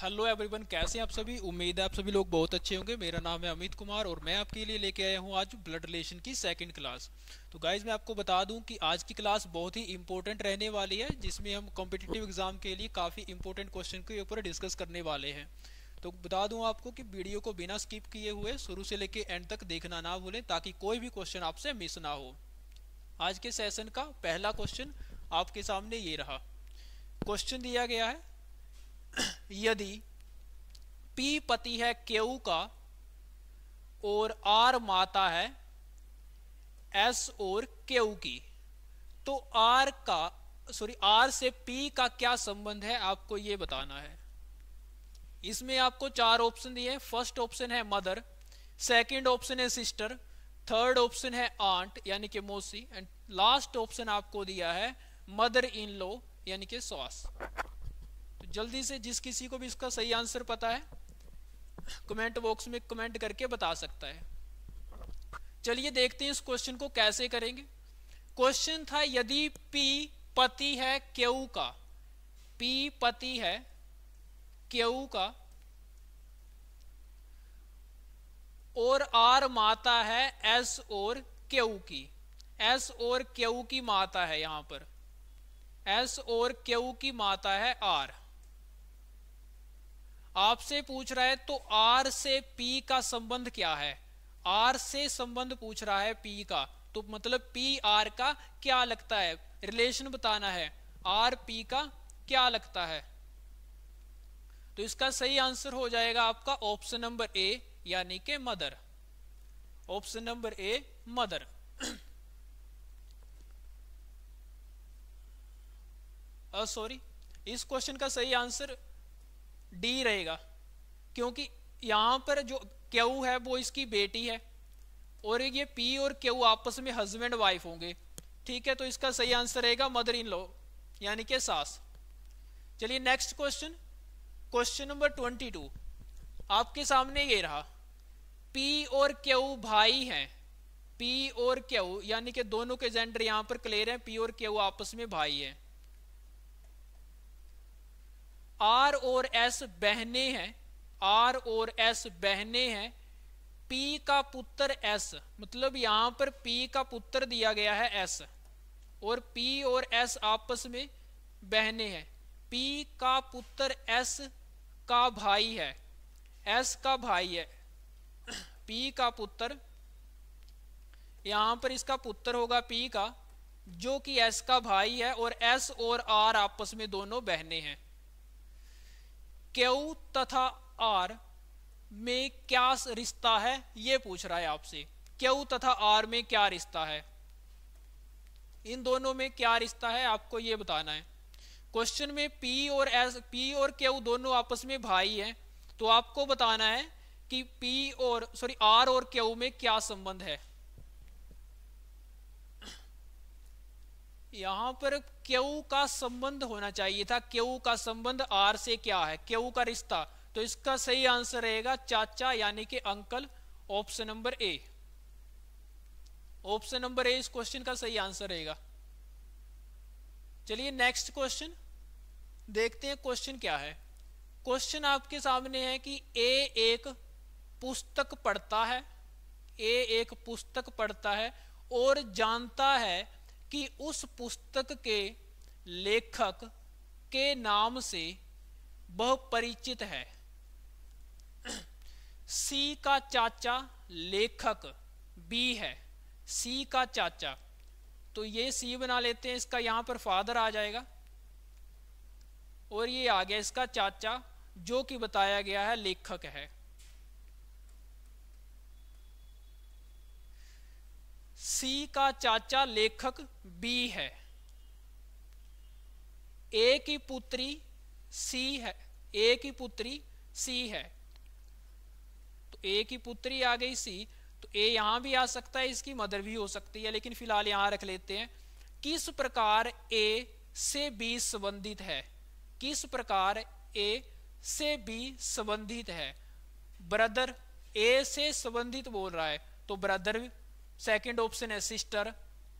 hello everyone कैसे हैं आप सभी उम्मीद है आप सभी लोग बहुत अच्छे होंगे मेरा नाम है अमित कुमार और मैं आपके लिए लेके आया हूं आज ब्लड रिलेशन की सेकंड क्लास तो गाइज मैं आपको बता दूं कि आज की क्लास बहुत ही इंपॉर्टेंट रहने वाली है जिसमें हम कॉम्पिटिटिव एग्जाम के लिए काफ़ी इंपॉर्टेंट क्वेश्चन के ऊपर डिस्कस करने वाले हैं तो बता दूँ आपको कि वीडियो को बिना स्किप किए हुए शुरू से लेकर एंड तक देखना ना भूलें ताकि कोई भी क्वेश्चन आपसे मिस ना हो आज के सेशन का पहला क्वेश्चन आपके सामने ये रहा क्वेश्चन दिया गया है यदि P पति है Q का और R माता है S और Q की तो R का सॉरी R से P का क्या संबंध है आपको ये बताना है इसमें आपको चार ऑप्शन दिए फर्स्ट ऑप्शन है मदर सेकंड ऑप्शन है सिस्टर थर्ड ऑप्शन है आंट यानी कि मौसी एंड लास्ट ऑप्शन आपको दिया है मदर इन लॉ यानी कि सॉस जल्दी से जिस किसी को भी इसका सही आंसर पता है कमेंट बॉक्स में कमेंट करके बता सकता है चलिए देखते हैं इस क्वेश्चन को कैसे करेंगे क्वेश्चन था यदि पी पति है क्यू का पी पति है क्यू का और आर माता है एस और क्यू की एस और क्यू की माता है यहां पर एस और क्यू की माता है आर आपसे पूछ रहा है तो आर से पी का संबंध क्या है आर से संबंध पूछ रहा है पी का तो मतलब पी आर का क्या लगता है रिलेशन बताना है आर पी का क्या लगता है तो इसका सही आंसर हो जाएगा आपका ऑप्शन नंबर ए यानी के mother option number A mother sorry इस क्वेश्चन का सही आंसर डी रहेगा क्योंकि यहाँ पर जो क्यू है वो इसकी बेटी है और ये पी और क्यू आपस में हस्बैंड वाइफ होंगे ठीक है तो इसका सही आंसर रहेगा मदर इन लॉ यानी कि सास चलिए next question question number twenty two आपके सामने ये रहा पी और क्यू भाई हैं पी और क्यू यानी कि दोनों के जेंडर यहाँ पर क्लियर हैं पी और क्यू आपस में भाई हैं आर और एस बहने हैं आर और एस बहने हैं पी का पुत्र एस मतलब यहां पर पी का पुत्र दिया गया है एस और पी और एस आपस में बहने हैं पी का पुत्र एस का भाई है एस का भाई है पी का पुत्र यहां पर इसका पुत्र होगा पी का जो कि एस का भाई है और एस और आर आपस में दोनों बहने हैं क्यू तथा आर में क्या रिश्ता है ये पूछ रहा है आपसे क्यू तथा आर में क्या रिश्ता है इन दोनों में क्या रिश्ता है आपको ये बताना है क्वेश्चन में पी और एस पी और क्यू दोनों आपस में भाई हैं तो आपको बताना है कि पी और सॉरी आर और क्यू में क्या संबंध है यहां पर क्यू का संबंध होना चाहिए था क्यू का संबंध आर से क्या है क्यू का रिश्ता तो इसका सही आंसर रहेगा चाचा यानी कि uncle option number A option number A इस क्वेश्चन का सही आंसर रहेगा चलिए नेक्स्ट क्वेश्चन देखते हैं क्वेश्चन क्या है क्वेश्चन आपके सामने है कि ए एक पुस्तक पढ़ता है ए एक पुस्तक पढ़ता है और जानता है कि उस पुस्तक के लेखक के नाम से बहुपरिचित परिचित है सी का चाचा लेखक बी है सी का चाचा तो ये सी बना लेते हैं इसका यहाँ पर फादर आ जाएगा और ये आ गया इसका चाचा जो कि बताया गया है लेखक है सी का चाचा लेखक बी है ए की पुत्री सी है ए की पुत्री सी है तो ए की पुत्री आ गई सी तो ए यहां भी आ सकता है इसकी मदर भी हो सकती है लेकिन फिलहाल यहां रख लेते हैं किस प्रकार ए से बी संबंधित है किस प्रकार ए से बी संबंधित है ब्रदर ए से संबंधित बोल रहा है तो ब्रदर सेकंड ऑप्शन है सिस्टर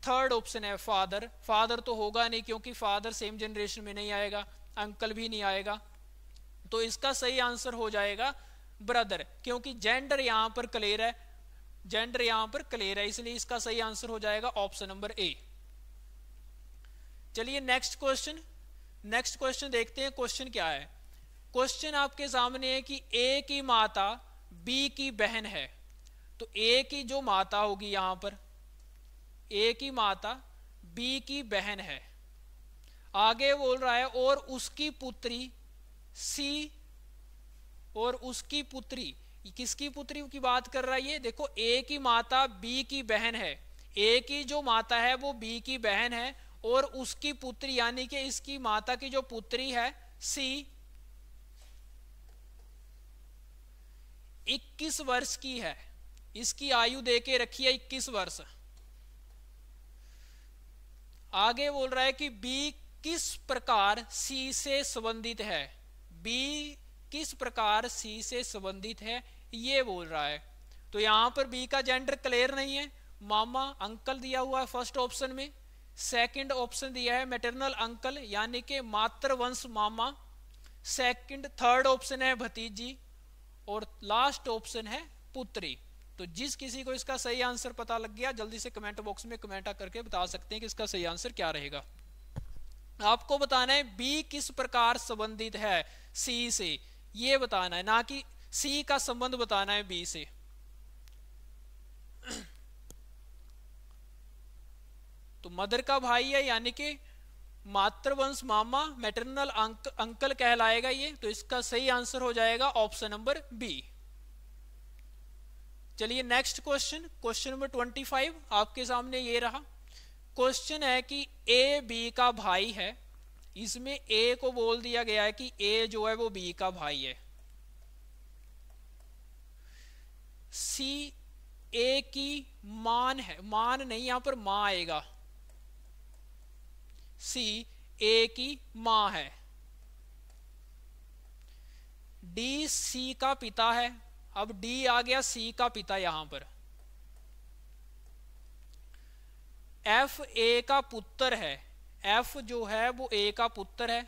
थर्ड ऑप्शन है फादर फादर तो होगा नहीं क्योंकि फादर सेम जनरेशन में नहीं आएगा अंकल भी नहीं आएगा तो इसका सही आंसर हो जाएगा ब्रदर क्योंकि जेंडर यहां पर क्लियर है जेंडर यहां पर क्लियर है इसलिए इसका सही आंसर हो जाएगा ऑप्शन नंबर ए चलिए नेक्स्ट क्वेश्चन नेक्स्ट क्वेश्चन देखते हैं क्वेश्चन क्या है क्वेश्चन आपके सामने है कि ए की माता बी की बहन है तो ए की जो माता होगी यहां पर ए की माता बी की बहन है आगे बोल रहा है और उसकी पुत्री सी और उसकी पुत्री किसकी पुत्री की बात कर रहा है ये देखो ए की माता बी की बहन है ए की जो माता है वो बी की बहन है और उसकी पुत्री यानी कि इसकी माता की जो पुत्री है सी 21 वर्ष की है इसकी आयु दे के रखी है इक्कीस वर्ष आगे बोल रहा है कि बी किस प्रकार सी से संबंधित है बी किस प्रकार सी से संबंधित है ये बोल रहा है तो यहां पर बी का जेंडर क्लियर नहीं है मामा अंकल दिया हुआ है फर्स्ट ऑप्शन में सेकंड ऑप्शन दिया है मेटरनल अंकल यानी कि मातृवंश मामा सेकंड थर्ड ऑप्शन है भतीजी और लास्ट ऑप्शन है पुत्री तो जिस किसी को इसका सही आंसर पता लग गया जल्दी से कमेंट बॉक्स में कमेंट करके बता सकते हैं कि इसका सही आंसर क्या रहेगा आपको बताना है बी किस प्रकार संबंधित है सी से ये बताना है ना कि सी का संबंध बताना है बी से तो मदर का भाई है यानी कि मातृवंश मामा मैटरनल अंक, अंकल कहलाएगा ये तो इसका सही आंसर हो जाएगा ऑप्शन नंबर बी चलिए next question question number twenty five आपके सामने ये रहा क्वेश्चन है कि ए बी का भाई है इसमें ए को बोल दिया गया है कि ए जो है वो बी का भाई है सी ए की मान है मान नहीं यहां पर मां आएगा सी ए की मां है डी सी का पिता है अब डी आ गया सी का पिता यहां पर एफ ए का पुत्र है एफ जो है वो ए का पुत्र है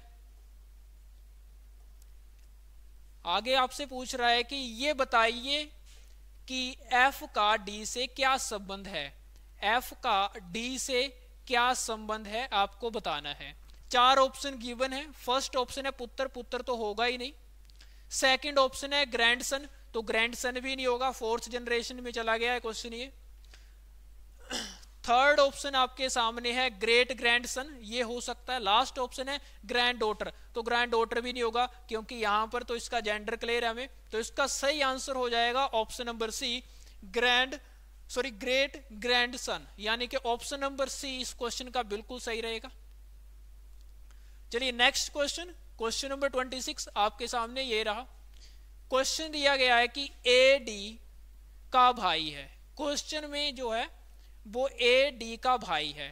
आगे आपसे पूछ रहा है कि ये बताइए कि एफ का डी से क्या संबंध है एफ का डी से क्या संबंध है आपको बताना है चार ऑप्शन गिवन है फर्स्ट ऑप्शन है पुत्र पुत्र तो होगा ही नहीं सेकंड ऑप्शन है ग्रैंडसन तो ग्रैंडसन भी नहीं होगा फोर्थ जनरेशन में चला गया है क्वेश्चन ये थर्ड ऑप्शन आपके सामने है ग्रेट ग्रैंडसन ये हो सकता है लास्ट ऑप्शन है ग्रैंड डॉटर तो ग्रैंड डॉटर भी नहीं होगा क्योंकि यहां पर तो इसका जेंडर क्लियर है हमें तो इसका सही आंसर हो जाएगा option number C grand sorry great grandson यानी कि ऑप्शन नंबर सी इस क्वेश्चन का बिल्कुल सही रहेगा चलिए next question question number twenty आपके सामने ये रहा क्वेश्चन दिया गया है कि ए डी का भाई है क्वेश्चन में जो है वो ए डी का भाई है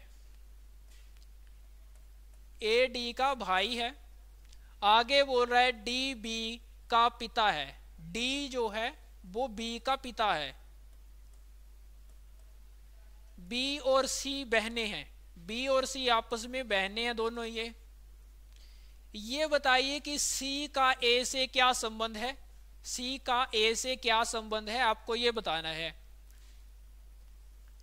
ए डी का भाई है आगे बोल रहा है डी बी का पिता है डी जो है वो बी का पिता है बी और सी बहने हैं बी और सी आपस में बहने हैं दोनों ये ये बताइए कि सी का ए से क्या संबंध है सी का ए से क्या संबंध है आपको ये बताना है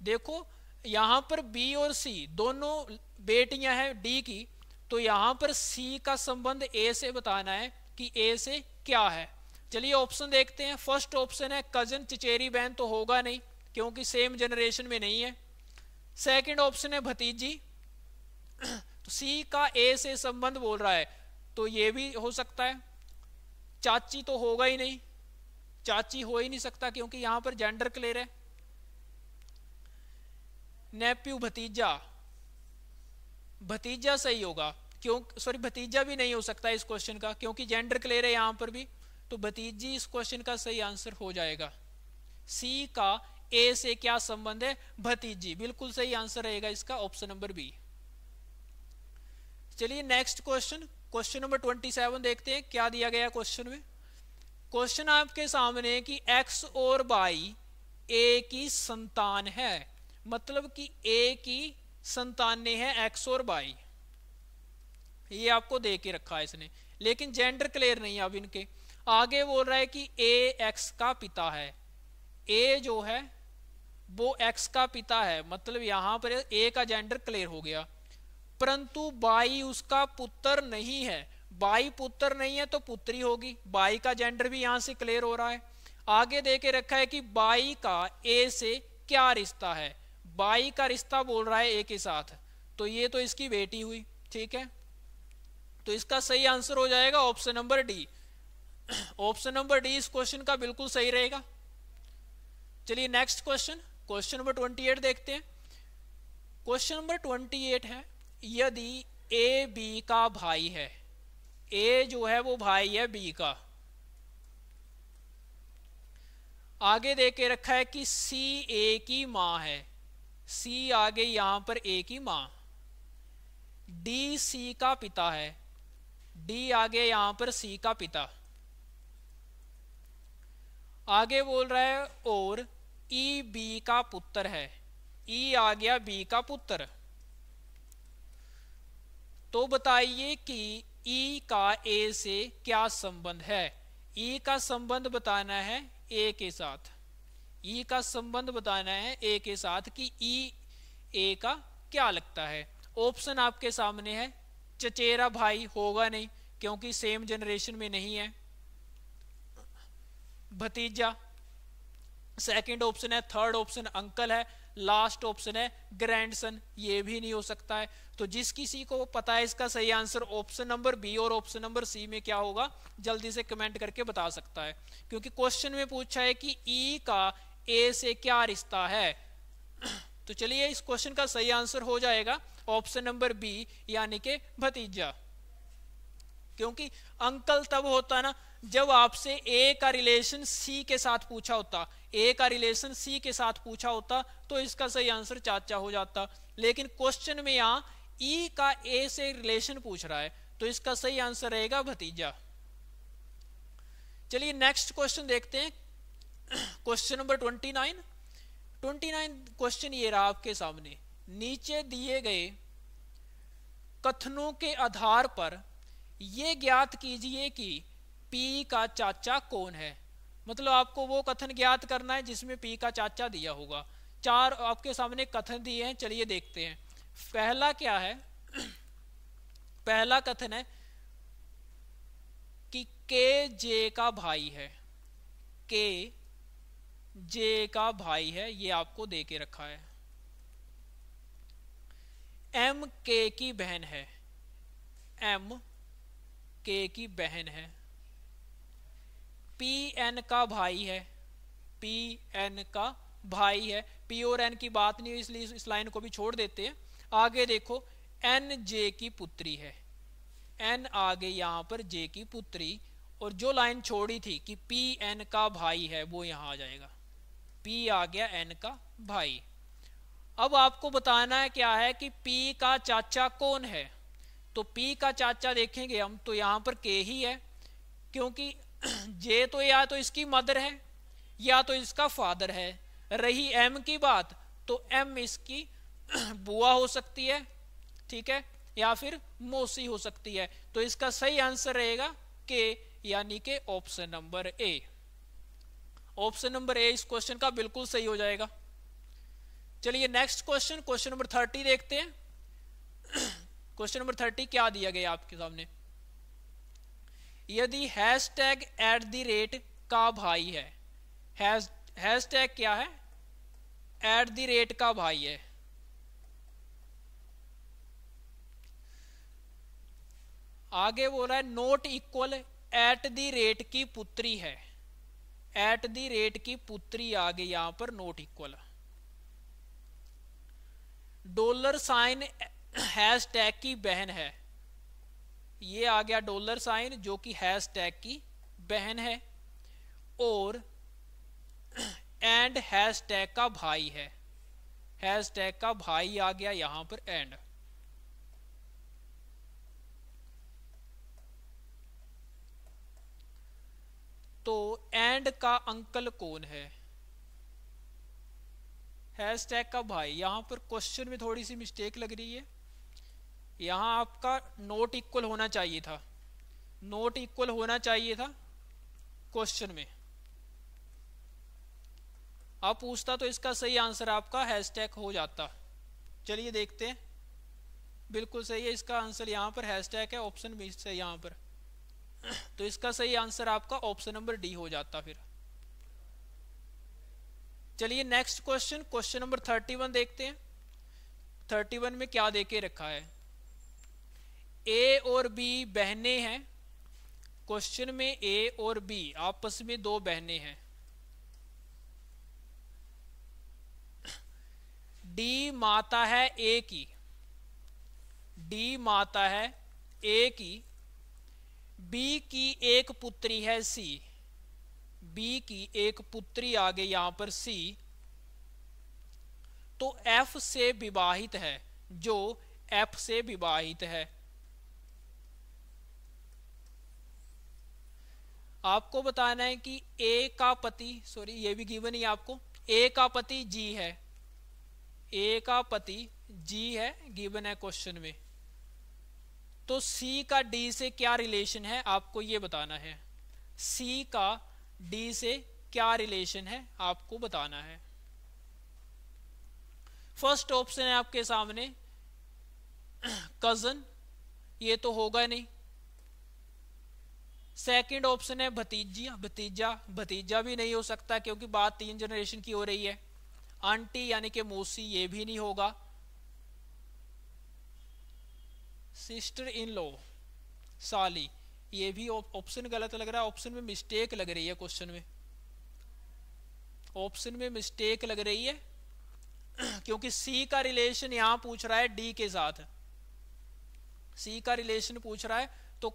देखो यहां पर बी और सी दोनों बेटियां हैं डी की तो यहां पर सी का संबंध ए से बताना है कि ए से क्या है चलिए ऑप्शन देखते हैं फर्स्ट ऑप्शन है कजन चिचेरी बहन तो होगा नहीं क्योंकि सेम जनरेशन में नहीं है सेकंड ऑप्शन है भतीजी तो सी का ए से संबंध बोल रहा है तो ये भी हो सकता है चाची तो होगा ही नहीं चाची हो ही नहीं सकता क्योंकि यहां पर जेंडर क्लियर है नेप्यू भतीजा भतीजा सही होगा क्यों सॉरी भतीजा भी नहीं हो सकता इस क्वेश्चन का क्योंकि जेंडर क्लियर है यहां पर भी तो भतीजी इस क्वेश्चन का सही आंसर हो जाएगा सी का ए से क्या संबंध है भतीजी बिल्कुल सही आंसर रहेगा इसका ऑप्शन नंबर बी चलिए next question question number twenty seven देखते हैं क्या दिया गया क्वेश्चन में क्वेश्चन आपके सामने कि एक्स और बाई ए की संतान है मतलब कि ए की संताने है एक्स और बाई ये आपको दे के रखा है इसने लेकिन जेंडर क्लियर नहीं है अब इनके आगे बोल रहा है कि ए एक्स का पिता है ए जो है वो एक्स का पिता है मतलब यहां पर ए का जेंडर क्लियर हो गया परंतु बाई उसका पुत्र नहीं है बाई पुत्र नहीं है तो पुत्री होगी बाई का जेंडर भी यहां से क्लियर हो रहा है आगे दे के रखा है कि बाई का ए से क्या रिश्ता है बाई का रिश्ता बोल रहा है ए के साथ तो ये तो इसकी बेटी हुई ठीक है तो इसका सही आंसर हो जाएगा option number D option number D इस क्वेश्चन का बिल्कुल सही रहेगा चलिए next question question number twenty eight देखते हैं क्वेश्चन नंबर ट्वेंटी एट है यदि ए बी का भाई है ए जो है वो भाई है बी का आगे दे के रखा है कि सी ए की माँ है सी आगे यहां पर ए की माँ डी सी का पिता है डी आगे यहां पर सी का पिता आगे बोल रहा है और ई e, बी का पुत्र है ई e आ गया बी का पुत्र तो बताइए कि ई का ए से क्या संबंध है ई का संबंध बताना है ए के साथ ई का संबंध बताना है ए के साथ कि ई ए का क्या लगता है ऑप्शन आपके सामने है चचेरा भाई होगा नहीं क्योंकि सेम जनरेशन में नहीं है भतीजा सेकंड ऑप्शन है थर्ड ऑप्शन अंकल है लास्ट ऑप्शन है ग्रैंडसन ये भी नहीं हो सकता है तो जिस किसी को पता है इसका सही आंसर ऑप्शन नंबर बी और ऑप्शन नंबर सी में क्या होगा जल्दी से कमेंट करके बता सकता है क्योंकि क्वेश्चन में पूछा है कि ई e का ए से क्या रिश्ता है तो चलिए इस क्वेश्चन का सही आंसर हो जाएगा ऑप्शन नंबर बी यानी के भतीजा क्योंकि अंकल तब होता ना जब आपसे ए का रिलेशन सी के साथ पूछा होता ए का रिलेशन सी के साथ पूछा होता तो इसका सही आंसर चाचा हो जाता लेकिन क्वेश्चन में यहां ई e का ए से रिलेशन पूछ रहा है तो इसका सही आंसर रहेगा भतीजा चलिए नेक्स्ट क्वेश्चन देखते हैं question number twenty nine twenty nine question ये रहा आपके सामने नीचे दिए गए कथनों के आधार पर यह ज्ञात कीजिए कि पी का चाचा कौन है मतलब आपको वो कथन ज्ञात करना है जिसमें पी का चाचा दिया होगा चार आपके सामने कथन दिए हैं चलिए देखते हैं पहला क्या है पहला कथन है कि के जे का भाई है के जे का भाई है ये आपको दे के रखा है एम के की बहन है एम के की बहन है पी एन का भाई है पी एन का भाई है पी और एन की बात नहीं इसलिए इस लाइन को भी छोड़ देते हैं आगे देखो एन जे की पुत्री है एन आगे यहां पर जे की पुत्री और जो लाइन छोड़ी थी कि पी एन का भाई है वो यहां आ जाएगा पी आ गया एन का भाई अब आपको बताना है क्या है कि पी का चाचा कौन है तो पी का चाचा देखेंगे हम तो यहाँ पर के ही है क्योंकि जे तो या तो इसकी मदर है या तो इसका फादर है रही एम की बात तो एम इसकी बुआ हो सकती है ठीक है या फिर मौसी हो सकती है तो इसका सही आंसर रहेगा के यानी के option number A option number A इस क्वेश्चन का बिल्कुल सही हो जाएगा चलिए next question question number thirty देखते हैं क्वेश्चन नंबर थर्टी क्या दिया गया आपके सामने यदि hashtag at the rate का भाई है हैश टैग क्या है एट द रेट का भाई है आगे बोला है not equal at the rate की पुत्री है एट द रेट की पुत्री आ गई यहां पर not equal dollar sign hashtag की बहन है ये आ गया डॉलर साइन जो कि हैश टैग की बहन है और एंड हैश टैग का भाई है हैश टैग का भाई आ गया यहां पर एंड तो एंड का अंकल कौन है हैश टैग का भाई यहां पर क्वेश्चन में थोड़ी सी मिस्टेक लग रही है यहाँ आपका नोट इक्वल होना चाहिए था नोट इक्वल होना चाहिए था क्वेश्चन में आप पूछता तो इसका सही आंसर आपका हैशटैग हो जाता चलिए देखते हैं बिल्कुल सही है इसका आंसर यहाँ पर हैशटैग है ऑप्शन बी से यहाँ पर तो इसका सही आंसर आपका ऑप्शन नंबर डी हो जाता फिर चलिए next question question number thirty one देखते हैं थर्टी वन में क्या देके रखा है ए और बी बहने हैं क्वेश्चन में ए और बी आपस में दो बहने हैं डी माता है ए की डी माता है ए की बी की एक पुत्री है सी बी की एक पुत्री आगे यहां पर सी तो एफ से विवाहित है जो एफ से विवाहित है आपको बताना है कि ए का पति सॉरी ये भी गिवन ही आपको ए का पति जी है ए का पति जी है गिवन है क्वेश्चन में तो सी का डी से क्या रिलेशन है आपको ये बताना है सी का डी से क्या रिलेशन है आपको बताना है फर्स्ट ऑप्शन है आपके सामने कजन ये तो होगा नहीं सेकंड ऑप्शन है भतीजिया भतीजा भतीजा भी नहीं हो सकता क्योंकि बात तीन जनरेशन की हो रही है आंटी यानी कि मौसी ये भी नहीं होगा सिस्टर इन लॉ साली ये भी ऑप्शन गलत लग रहा है ऑप्शन में मिस्टेक लग रही है क्वेश्चन में ऑप्शन में मिस्टेक लग रही है क्योंकि सी का रिलेशन यहां पूछ रहा है डी के साथ सी का रिलेशन पूछ रहा है तो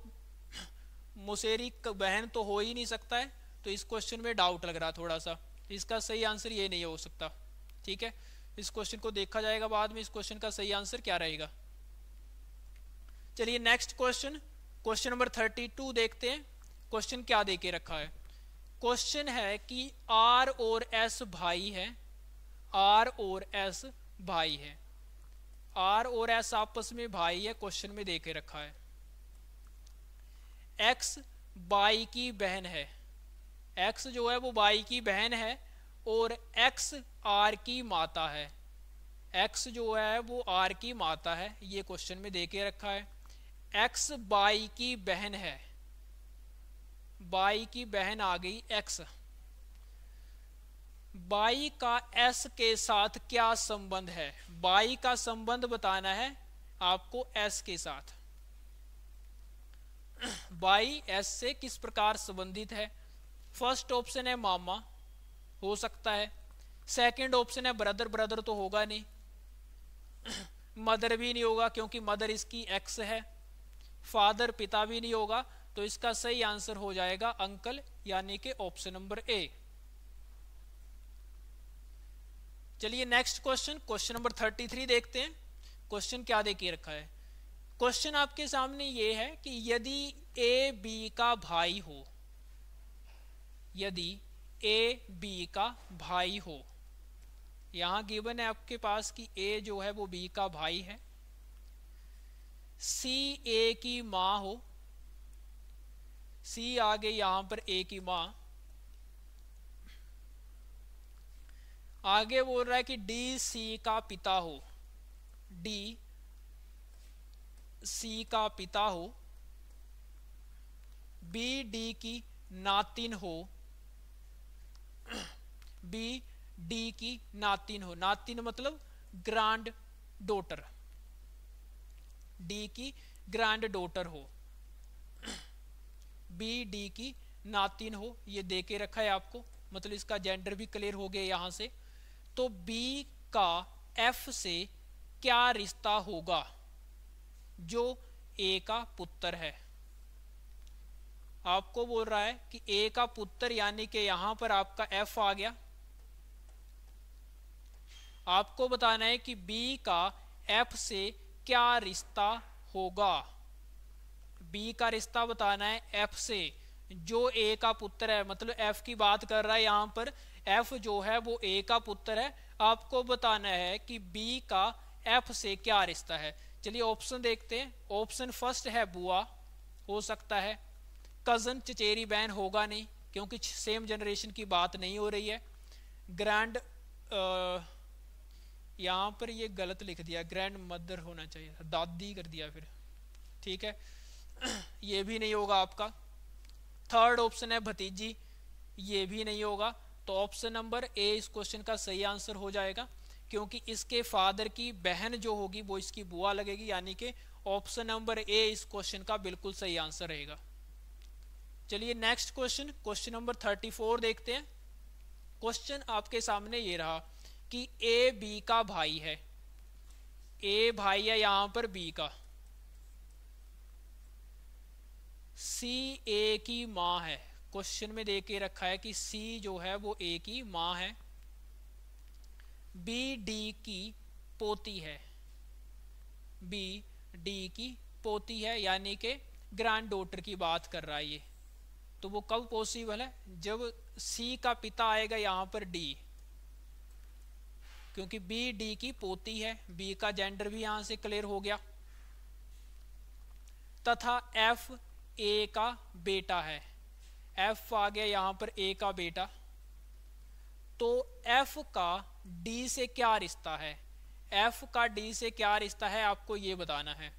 मुसेरी बहन तो हो ही नहीं सकता है तो इस क्वेश्चन में डाउट लग रहा थोड़ा सा इसका सही आंसर ये नहीं हो सकता ठीक है इस क्वेश्चन को देखा जाएगा बाद में इस क्वेश्चन का सही आंसर क्या रहेगा चलिए next question question number thirty two देखते हैं क्वेश्चन क्या दे के रखा है क्वेश्चन है कि आर और एस भाई है आर और एस भाई है आर और एस आपस में भाई है क्वेश्चन में दे के रखा है एक्स बाई की बहन है एक्स जो है वो बाई की बहन है और एक्स आर की माता है एक्स जो है वो आर की माता है ये क्वेश्चन में दे के रखा है एक्स बाई की बहन है बाई की बहन आ गई एक्स बाई का एस के साथ क्या संबंध है बाई का संबंध बताना है आपको एस के साथ बाई एस से किस प्रकार संबंधित है फर्स्ट ऑप्शन है मामा हो सकता है सेकंड ऑप्शन है ब्रदर ब्रदर तो होगा नहीं मदर भी नहीं होगा क्योंकि मदर इसकी एक्स है फादर पिता भी नहीं होगा तो इसका सही आंसर हो जाएगा अंकल यानी कि ऑप्शन नंबर ए चलिए next question question number thirty three देखते हैं क्वेश्चन क्या देखिए रखा है क्वेश्चन आपके सामने ये है कि यदि ए बी का भाई हो यदि ए बी का भाई हो यहां गिवन है आपके पास कि ए जो है वो बी का भाई है सी ए की मां हो सी आगे यहां पर ए की मां आगे बोल रहा है कि डी सी का पिता हो डी सी का पिता हो बी डी की नातिन हो बी डी की नातिन हो नातिन मतलब ग्रांड डोटर डी की ग्रांड डोटर हो बी डी की नातिन हो ये दे के रखा है आपको मतलब इसका जेंडर भी क्लियर हो गया यहां से तो बी का एफ से क्या रिश्ता होगा जो ए का पुत्र है आपको बोल रहा है कि ए का पुत्र यानी कि यहां पर आपका एफ आ गया आपको बताना है कि बी का एफ से क्या रिश्ता होगा बी का रिश्ता बताना है एफ से जो ए का पुत्र है मतलब एफ की बात कर रहा है यहां पर एफ जो है वो ए का पुत्र है आपको बताना है कि बी का एफ से क्या रिश्ता है चलिए ऑप्शन देखते हैं ऑप्शन फर्स्ट है बुआ हो सकता है कज़न चचेरी बहन होगा नहीं क्योंकि सेम जनरेशन की बात नहीं हो रही है ग्रैंड यहाँ पर ये गलत लिख दिया ग्रैंड मदर होना चाहिए दादी कर दिया फिर ठीक है ये भी नहीं होगा आपका थर्ड ऑप्शन है भतीजी ये भी नहीं होगा तो ऑप्शन नंबर ए इस क्वेश्चन का सही आंसर हो जाएगा क्योंकि इसके फादर की बहन जो होगी वो इसकी बुआ लगेगी यानी कि ऑप्शन नंबर ए इस क्वेश्चन का बिल्कुल सही आंसर रहेगा चलिए next question question number thirty four देखते हैं क्वेश्चन आपके सामने ये रहा कि ए बी का भाई है ए भाई है यहां पर बी का सी ए की माँ है क्वेश्चन में देख के रखा है कि सी जो है वो ए की माँ है बी डी की पोती है बी डी की पोती है यानी कि ग्रैंड डोटर की बात कर रहा है ये तो वो कब पॉसिबल है जब सी का पिता आएगा यहाँ पर डी क्योंकि बी डी की पोती है बी का जेंडर भी यहाँ से क्लियर हो गया तथा एफ ए का बेटा है एफ आ गया यहाँ पर ए का बेटा तो एफ का डी से क्या रिश्ता है एफ का डी से क्या रिश्ता है आपको ये बताना है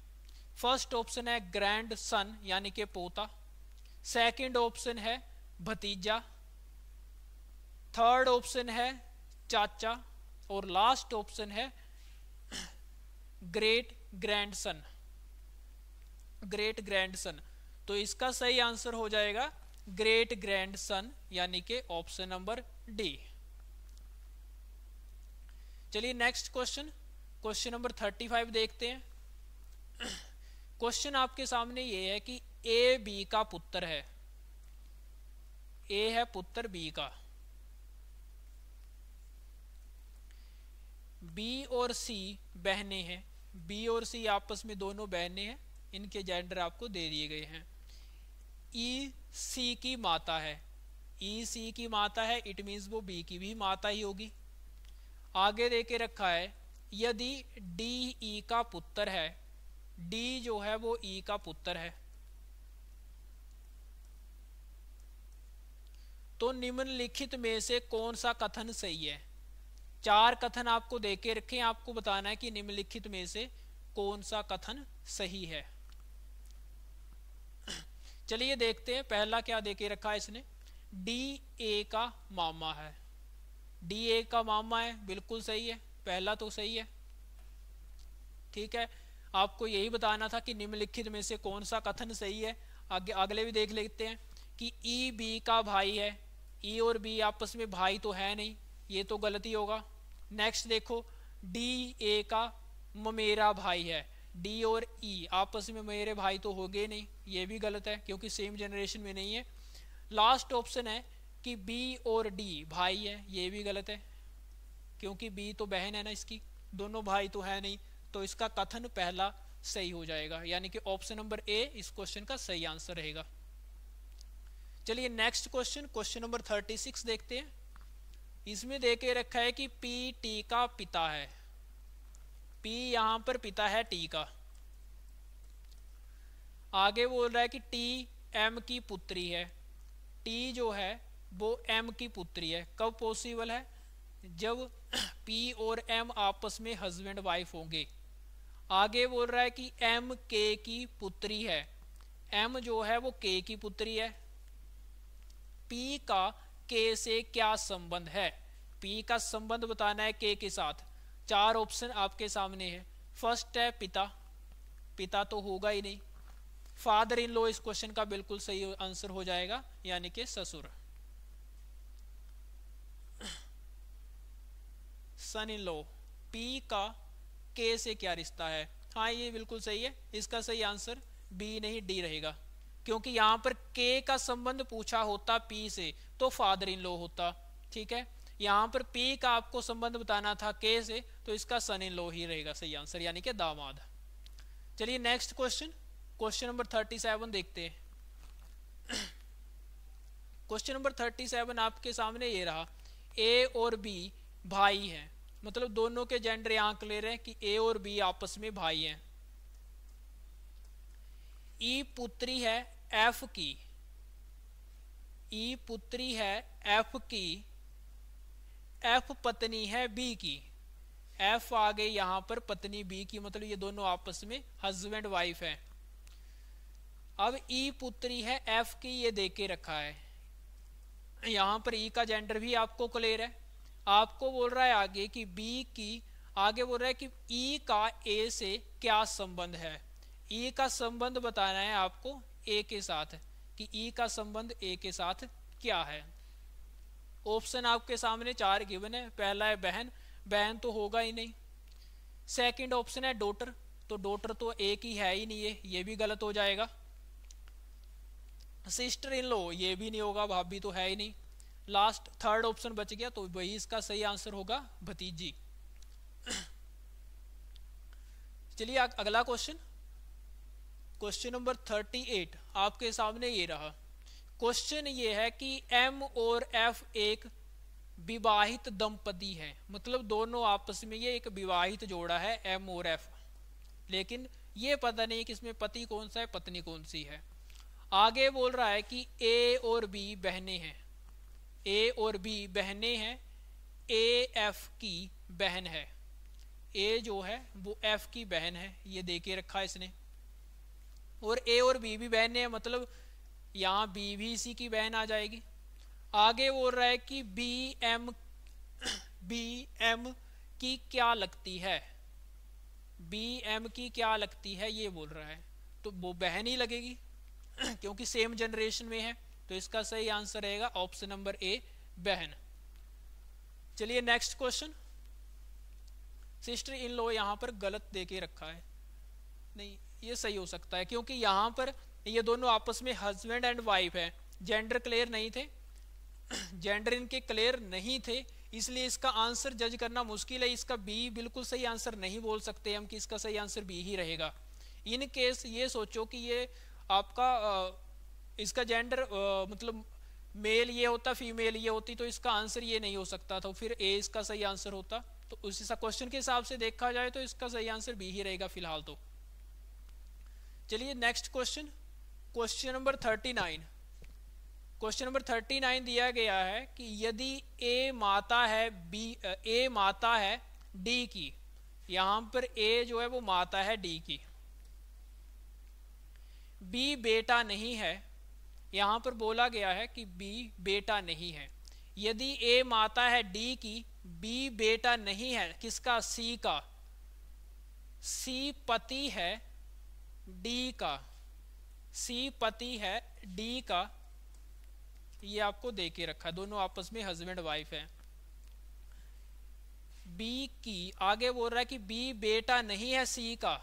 फर्स्ट ऑप्शन है ग्रैंड सन यानी के पोता सेकंड ऑप्शन है भतीजा थर्ड ऑप्शन है चाचा और लास्ट ऑप्शन है ग्रेट ग्रैंडसन ग्रेट ग्रैंडसन तो इसका सही आंसर हो जाएगा ग्रेट ग्रैंडसन यानी के ऑप्शन नंबर डी चलिए next question question number thirty five देखते हैं क्वेश्चन आपके सामने ये है कि ए बी का पुत्र है ए है पुत्र बी का बी और सी बहने हैं बी और सी आपस में दोनों बहने हैं इनके जेंडर आपको दे दिए गए हैं ई e, सी की माता है ई e, सी की माता है इट मीन्स वो बी की भी माता ही होगी आगे दे के रखा है यदि डी ई e का पुत्र है डी जो है वो ई e का पुत्र है तो निम्नलिखित में से कौन सा कथन सही है चार कथन आपको दे के रखे आपको बताना है कि निम्नलिखित में से कौन सा कथन सही है चलिए देखते हैं पहला क्या दे के रखा है इसने डी ए का मामा है डी ए का मामा है बिल्कुल सही है पहला तो सही है ठीक है आपको यही बताना था कि निम्नलिखित में से कौन सा कथन सही है आगे अगले भी देख लेते हैं कि ई e, बी का भाई है ई e और बी आपस में भाई तो है नहीं ये तो गलती होगा नेक्स्ट देखो डी ए का मेरा भाई है डी और ई e आपस में मेरे भाई तो हो गए नहीं ये भी गलत है क्योंकि सेम जनरेशन में नहीं है लास्ट ऑप्शन है कि बी और डी भाई है ये भी गलत है क्योंकि बी तो बहन है ना इसकी दोनों भाई तो है नहीं तो इसका कथन पहला सही हो जाएगा यानी कि ऑप्शन नंबर ए इस क्वेश्चन का सही आंसर रहेगा चलिए next question question number thirty six देखते हैं इसमें देखे रखा है कि पी टी का पिता है पी यहां पर पिता है टी का आगे बोल रहा है कि टी एम की पुत्री है टी जो है वो एम की पुत्री है कब पॉसिबल है जब पी और एम आपस में हस्बैंड वाइफ होंगे आगे बोल रहा है कि एम के की पुत्री है एम जो है वो के की पुत्री है पी का के से क्या संबंध है पी का संबंध बताना है के के साथ चार ऑप्शन आपके सामने है फर्स्ट है पिता पिता तो होगा ही नहीं फादर इन लो इस क्वेश्चन का बिल्कुल सही आंसर हो जाएगा यानी कि ससुर सन इन लॉ पी का के से क्या रिश्ता है हाँ ये बिल्कुल सही है इसका सही आंसर बी नहीं डी रहेगा क्योंकि यहाँ पर के का संबंध पूछा होता पी से तो फादर इन लॉ होता ठीक है यहाँ पर पी का आपको संबंध बताना था के से तो इसका सन इन लॉ ही रहेगा सही आंसर यानी कि दामाद चलिए next question question number thirty seven देखते हैं क्वेश्चन नंबर थर्टी सेवन आपके सामने ये रहा ए और बी भाई हैं मतलब दोनों के जेंडर यहां क्लियर है कि ए और बी आपस में भाई हैं ई e पुत्री है एफ की ई e पुत्री है एफ की एफ पत्नी है बी की एफ आ गई यहां पर पत्नी बी की मतलब ये दोनों आपस में हस्बैंड वाइफ है अब ई e पुत्री है एफ की ये देके के रखा है यहां पर ई का जेंडर भी आपको क्लियर है आपको बोल रहा है आगे कि बी की आगे बोल रहा है कि ई e का ए से क्या संबंध है ई e का संबंध बताना है आपको ए के साथ कि ई e का संबंध ए के साथ क्या है ऑप्शन आपके सामने चार गिवन है पहला है बहन बहन तो होगा ही नहीं सेकंड ऑप्शन है डोटर तो डोटर तो एक ही है ही नहीं है ये भी गलत हो जाएगा सिस्टर इन लो ये भी नहीं होगा भाभी तो है ही नहीं लास्ट थर्ड ऑप्शन बच गया तो वही इसका सही आंसर होगा भतीजी चलिए अगला question question number thirty eight आपके सामने ये रहा क्वेश्चन ये है कि एम और एफ एक विवाहित दंपति है मतलब दोनों आपस में ये एक विवाहित जोड़ा है एम और एफ लेकिन ये पता नहीं कि इसमें पति कौन सा है पत्नी कौन सी है आगे बोल रहा है कि ए और बी बहने हैं ए और बी बहने हैं ए एफ की बहन है ए जो है वो एफ की बहन है ये दे के रखा इसने और ए और बी भी बहने हैं मतलब यहाँ बी भी इसी की बहन आ जाएगी आगे बोल रहा है कि बी एम बी एम की क्या लगती है बी एम की क्या लगती है ये बोल रहा है तो वो बहन ही लगेगी क्योंकि सेम जनरेशन में है तो इसका सही आंसर रहेगा ऑप्शन नंबर ए बहन चलिए next question sister in law यहां पर गलत दे के रखा है नहीं ये सही हो सकता है क्योंकि यहां पर ये दोनों आपस में हस्बैंड एंड वाइफ है जेंडर क्लियर नहीं थे जेंडर इनके क्लियर नहीं थे इसलिए इसका आंसर जज करना मुश्किल है इसका बी बिल्कुल सही आंसर नहीं बोल सकते हम कि इसका सही आंसर बी ही रहेगा इन केस ये सोचो कि ये आपका इसका जेंडर मतलब मेल ये होता फीमेल ये होती तो इसका आंसर ये नहीं हो सकता था फिर ए इसका सही आंसर होता तो उस क्वेश्चन के हिसाब से देखा जाए तो इसका सही आंसर बी ही रहेगा फिलहाल तो चलिए next question question number thirty nine question number thirty nine दिया गया है कि यदि ए माता है बी ए माता है डी की यहां पर ए जो है वो माता है डी की बी बेटा नहीं है यहाँ पर बोला गया है कि बी बेटा नहीं है यदि ए माता है डी की बी बेटा नहीं है किसका सी का सी पति है डी का सी पति है डी का ये आपको दे के रखा दोनों आपस में हस्बैंड वाइफ है बी की आगे बोल रहा है कि बी बेटा नहीं है सी का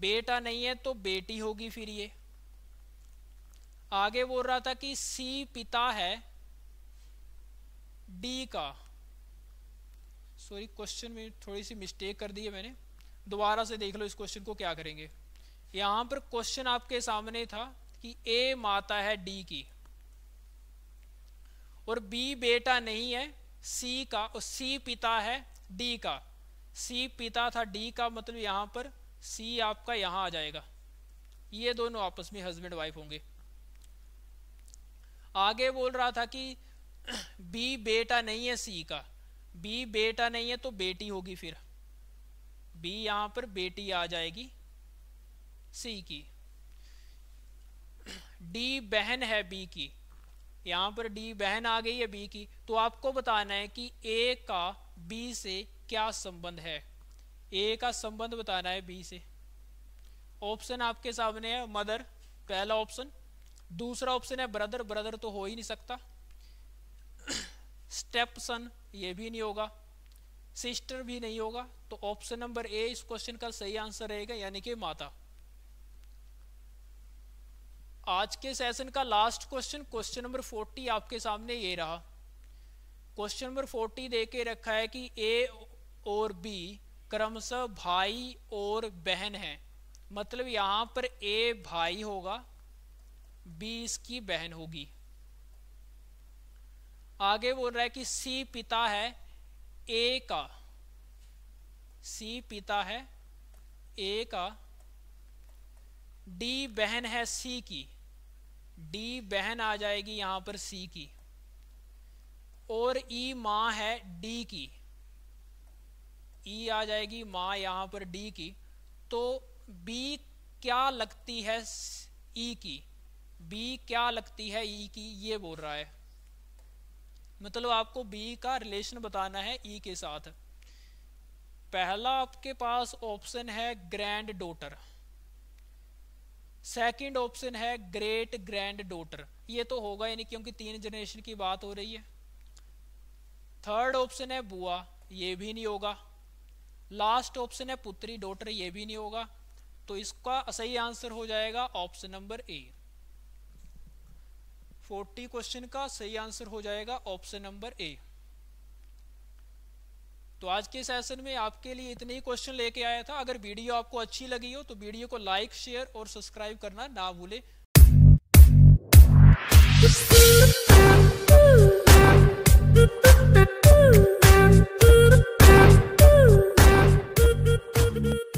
बेटा नहीं है तो बेटी होगी फिर ये आगे बोल रहा था कि सी पिता है डी का सॉरी क्वेश्चन में थोड़ी सी मिस्टेक कर दी है मैंने दोबारा से देख लो इस क्वेश्चन को क्या करेंगे यहां पर क्वेश्चन आपके सामने था कि ए माता है डी की और बी बेटा नहीं है सी का और सी पिता है डी का सी पिता था डी का मतलब यहां पर सी आपका यहां आ जाएगा ये दोनों आपस में हस्बैंड वाइफ होंगे आगे बोल रहा था कि बी बेटा नहीं है सी का बी बेटा नहीं है तो बेटी होगी फिर बी यहां पर बेटी आ जाएगी सी की डी बहन है बी की यहां पर डी बहन आ गई है बी की तो आपको बताना है कि ए का बी से क्या संबंध है ए का संबंध बताना है बी से ऑप्शन आपके सामने है मदर पहला ऑप्शन दूसरा ऑप्शन है ब्रदर ब्रदर तो हो ही नहीं सकता स्टेप सन ये भी नहीं होगा सिस्टर भी नहीं होगा तो ऑप्शन नंबर ए इस क्वेश्चन का सही आंसर रहेगा यानी कि माता आज के सेशन का last question question number forty आपके सामने ये रहा क्वेश्चन नंबर फोर्टी दे के रखा है कि ए और बी क्रमशः भाई और बहन है मतलब यहां पर ए भाई होगा बी इसकी बहन होगी आगे बोल रहा है कि सी पिता है ए का सी पिता है ए का डी बहन है सी की डी बहन आ जाएगी यहां पर सी की और ई माँ है डी की ई आ जाएगी मां यहां पर डी की तो बी क्या लगती है ई की बी क्या लगती है ई e की ये बोल रहा है मतलब आपको बी का रिलेशन बताना है ई e के साथ पहला आपके पास ऑप्शन है ग्रैंड डोटर सेकंड ऑप्शन है ग्रेट ग्रैंड डोटर ये तो होगा यानी क्योंकि तीन जनरेशन की बात हो रही है थर्ड ऑप्शन है बुआ ये भी नहीं होगा लास्ट ऑप्शन है पुत्री डोटर ये भी नहीं होगा तो इसका सही आंसर हो जाएगा option number A forty question का सही आंसर हो जाएगा ऑप्शन नंबर ए तो आज के सेशन में आपके लिए इतने ही क्वेश्चन लेके आया था अगर वीडियो आपको अच्छी लगी हो तो वीडियो को लाइक शेयर और सब्सक्राइब करना ना भूले